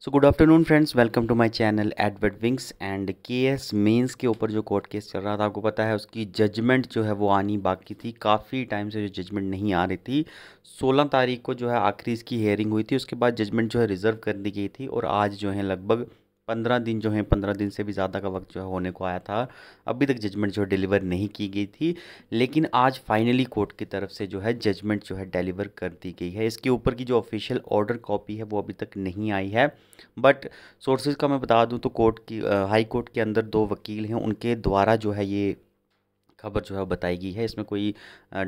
so good afternoon friends welcome to my channel Edward wings and KS mains के ऊपर जो court case चल रहा था आपको पता है उसकी जजमेंट जो है वो आनी बाकी थी काफ़ी टाइम से जो जजमेंट नहीं आ रही थी 16 तारीख को जो है आखिरी इसकी हेयरिंग हुई थी उसके बाद जजमेंट जो है रिज़र्व कर दी गई थी और आज जो है लगभग पंद्रह दिन जो है पंद्रह दिन से भी ज़्यादा का वक्त जो है होने को आया था अभी तक जजमेंट जो है डिलीवर नहीं की गई थी लेकिन आज फाइनली कोर्ट की तरफ से जो है जजमेंट जो है डिलीवर कर दी गई है इसके ऊपर की जो ऑफिशियल ऑर्डर कॉपी है वो अभी तक नहीं आई है बट सोर्सेज का मैं बता दूँ तो कोर्ट की हाई कोर्ट के अंदर दो वकील हैं उनके द्वारा जो है ये खबर जो है बताई गई है इसमें कोई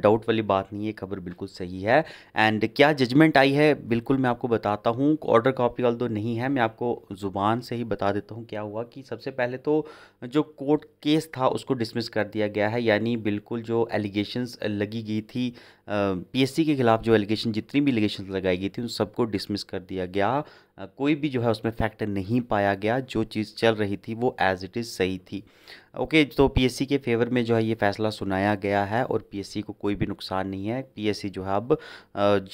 डाउट वाली बात नहीं है खबर बिल्कुल सही है एंड क्या जजमेंट आई है बिल्कुल मैं आपको बताता हूँ ऑर्डर कॉपी वाल तो नहीं है मैं आपको ज़ुबान से ही बता देता हूँ क्या हुआ कि सबसे पहले तो जो कोर्ट केस था उसको डिसमिस कर दिया गया है यानी बिल्कुल जो एलिगेशंस लगी गई थी पीएससी के खिलाफ जो एलिगेशन जितनी भी एलिगेशन लगाई गई थी उन सबको डिसमिस कर दिया गया कोई भी जो है उसमें फैक्ट नहीं पाया गया जो चीज़ चल रही थी वो एज़ इट इज़ सही थी ओके तो पीएससी के फेवर में जो है ये फैसला सुनाया गया है और पीएससी को कोई भी नुकसान नहीं है पीएससी जो है अब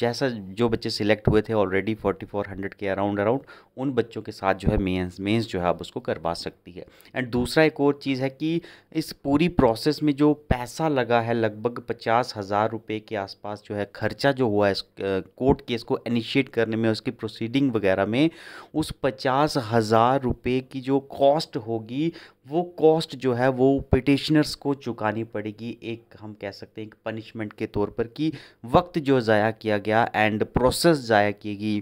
जैसा जो बच्चे सिलेक्ट हुए थे ऑलरेडी फोर्टी फोर हंड्रेड के अराउंड अराउंड उन बच्चों के साथ जो है मेंस मेंस जो है अब उसको करवा सकती है एंड दूसरा एक और चीज़ है कि इस पूरी प्रोसेस में जो पैसा लगा है लगभग पचास हज़ार रुपये के आसपास जो है खर्चा जो हुआ है इस कोर्ट केस को इनिशिएट करने में उसकी प्रोसीडिंग वगैरह हमें उस पचास हज़ार रुपये की जो कॉस्ट होगी वो कॉस्ट जो है वो पिटिशनर्स को चुकानी पड़ेगी एक हम कह सकते हैं एक पनिशमेंट के तौर पर कि वक्त जो ज़ाया किया गया एंड प्रोसेस ज़ाया की गई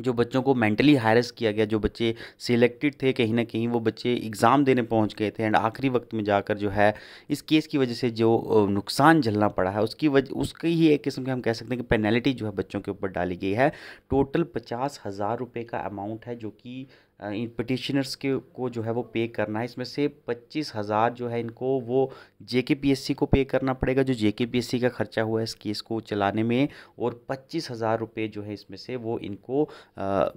जो बच्चों को मेंटली हायरस किया गया जो बच्चे सिलेक्टेड थे कहीं ना कहीं वो बच्चे एग्ज़ाम देने पहुंच गए थे एंड आखिरी वक्त में जाकर जो है इस केस की वजह से जो नुकसान झलना पड़ा है उसकी वजह उसकी ही एक किस्म के हम कह सकते हैं कि पेनल्टी जो है बच्चों के ऊपर डाली गई है टोटल पचास हज़ार रुपये का अमाउंट है जो कि इन पटिशनर्स के को जो है वो पे करना है इसमें से पच्चीस हज़ार जो है इनको वो जे के पी एस सी को पे करना पड़ेगा जो जे के पी एस सी का खर्चा हुआ है इस केस को चलाने में और पच्चीस हज़ार रुपये जो है इसमें से वो इनको आ,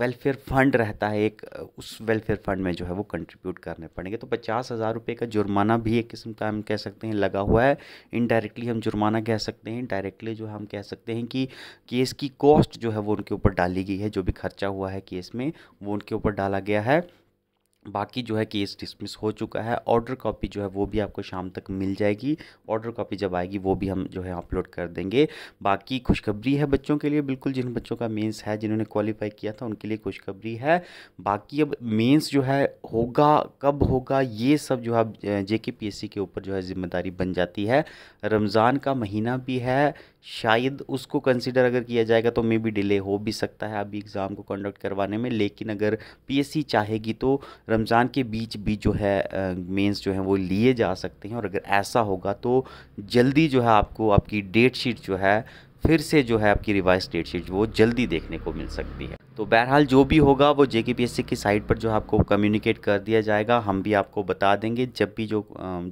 वेलफेयर फंड रहता है एक उस वेलफेयर फंड में जो है वो कंट्रीब्यूट करने पड़ेंगे तो पचास हज़ार रुपये का जुर्माना भी एक किस्म का हम कह सकते हैं लगा हुआ है इनडायरेक्टली हम जुर्माना कह सकते हैं डायरेक्टली जो हम कह सकते हैं कि केस की कॉस्ट जो है वो उनके ऊपर डाली गई है जो भी खर्चा हुआ है केस में वो उनके ऊपर डाला गया है बाकी जो है केस डिसमिस हो चुका है ऑर्डर कॉपी जो है वो भी आपको शाम तक मिल जाएगी ऑर्डर कॉपी जब आएगी वो भी हम जो है अपलोड कर देंगे बाकी खुशखबरी है बच्चों के लिए बिल्कुल जिन बच्चों का मेंस है जिन्होंने क्वालिफाई किया था उनके लिए खुशखबरी है बाकी अब मेंस जो है होगा कब होगा ये सब जो है जे के पी के ऊपर जो है ज़िम्मेदारी बन जाती है रमज़ान का महीना भी है शायद उसको कंसिडर अगर किया जाएगा तो मे बी डिले हो भी सकता है अभी एग्ज़ाम को कंडक्ट करवाने में लेकिन अगर सी चाहेगी तो रमज़ान के बीच भी जो है मेंस जो है वो लिए जा सकते हैं और अगर ऐसा होगा तो जल्दी जो है आपको आपकी डेट शीट जो है फिर से जो है आपकी रिवाइज डेट शीट वो जल्दी देखने को मिल सकती है तो बहरहाल जो भी होगा वो जे की साइट पर जो है आपको कम्युनिकेट कर दिया जाएगा हम भी आपको बता देंगे जब भी जो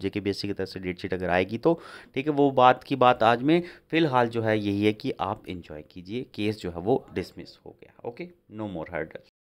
जे की तरफ से डेट शीट अगर आएगी तो ठीक है वो बात की बात आज में फ़िलहाल जो है यही है कि आप इन्जॉय कीजिए केस जो है वो डिसमिस हो गया ओके नो मोर हर्डल